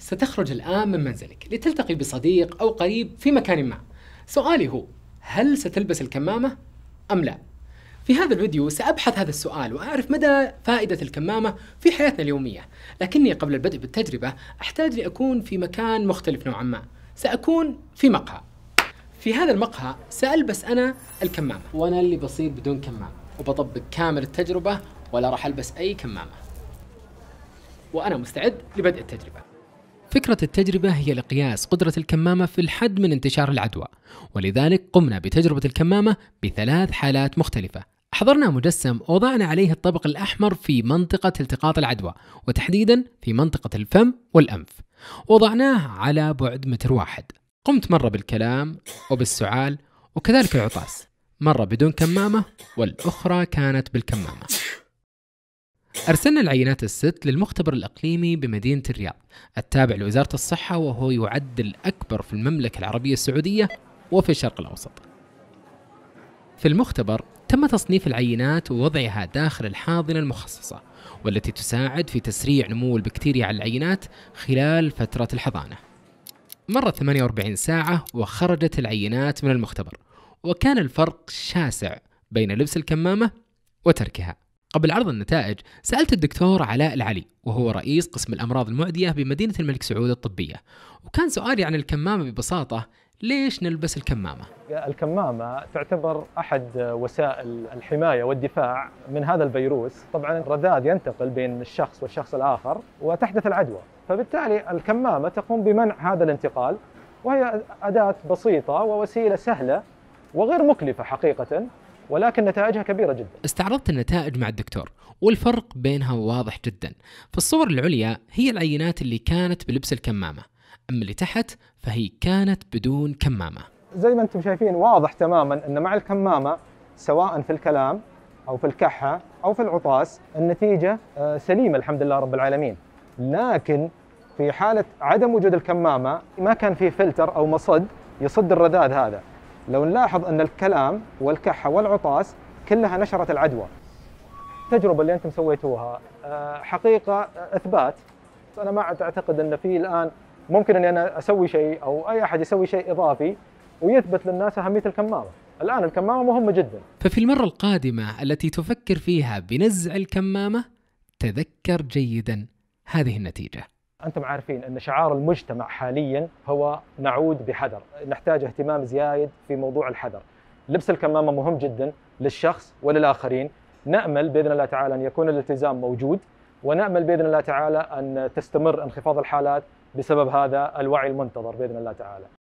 ستخرج الآن من منزلك لتلتقي بصديق أو قريب في مكان ما سؤالي هو هل ستلبس الكمامة أم لا؟ في هذا الفيديو سأبحث هذا السؤال وأعرف مدى فائدة الكمامة في حياتنا اليومية لكني قبل البدء بالتجربة أحتاج لأكون في مكان مختلف نوعا ما سأكون في مقهى في هذا المقهى سألبس أنا الكمامة وأنا اللي بصير بدون كمامة وبطبق كامل التجربة ولا راح ألبس أي كمامة وأنا مستعد لبدء التجربة فكرة التجربة هي لقياس قدرة الكمامة في الحد من انتشار العدوى، ولذلك قمنا بتجربة الكمامة بثلاث حالات مختلفة. حضرنا مجسم ووضعنا عليه الطبق الأحمر في منطقة التقاط العدوى، وتحديدا في منطقة الفم والأنف. وضعناه على بعد متر واحد. قمت مرة بالكلام وبالسعال وكذلك العطاس، مرة بدون كمامة والأخرى كانت بالكمامة. أرسلنا العينات الست للمختبر الإقليمي بمدينة الرياض التابع لوزارة الصحة وهو يعد الأكبر في المملكة العربية السعودية وفي الشرق الأوسط في المختبر تم تصنيف العينات ووضعها داخل الحاضنة المخصصة والتي تساعد في تسريع نمو البكتيريا على العينات خلال فترة الحضانة مرت 48 ساعة وخرجت العينات من المختبر وكان الفرق شاسع بين لبس الكمامة وتركها قبل عرض النتائج سألت الدكتور علاء العلي وهو رئيس قسم الأمراض المعدية بمدينة الملك سعود الطبية وكان سؤالي عن الكمامة ببساطة ليش نلبس الكمامة؟ الكمامة تعتبر أحد وسائل الحماية والدفاع من هذا الفيروس طبعا الرذاذ ينتقل بين الشخص والشخص الآخر وتحدث العدوى فبالتالي الكمامة تقوم بمنع هذا الانتقال وهي أداة بسيطة ووسيلة سهلة وغير مكلفة حقيقة ولكن نتائجها كبيره جدا. استعرضت النتائج مع الدكتور والفرق بينها واضح جدا. في الصور العليا هي العينات اللي كانت بلبس الكمامه، اما اللي تحت فهي كانت بدون كمامه. زي ما انتم شايفين واضح تماما ان مع الكمامه سواء في الكلام او في الكحه او في العطاس النتيجه آه، سليمه الحمد لله رب العالمين. لكن في حاله عدم وجود الكمامه ما كان في فلتر او مصد يصد الرذاذ هذا لو نلاحظ أن الكلام والكحة والعطاس كلها نشرت العدوى التجربة اللي أنتم سويتوها آه، حقيقة آه، إثبات أنا ما أعتقد أن في الآن ممكن أني أنا أسوي شيء أو أي أحد يسوي شيء إضافي ويثبت للناس أهمية الكمامة الآن الكمامة مهمة جدا ففي المرة القادمة التي تفكر فيها بنزع الكمامة تذكر جيدا هذه النتيجه انتم عارفين ان شعار المجتمع حاليا هو نعود بحذر، نحتاج اهتمام زايد في موضوع الحذر. لبس الكمامه مهم جدا للشخص وللاخرين، نامل باذن الله تعالى ان يكون الالتزام موجود ونامل باذن الله تعالى ان تستمر انخفاض الحالات بسبب هذا الوعي المنتظر باذن الله تعالى.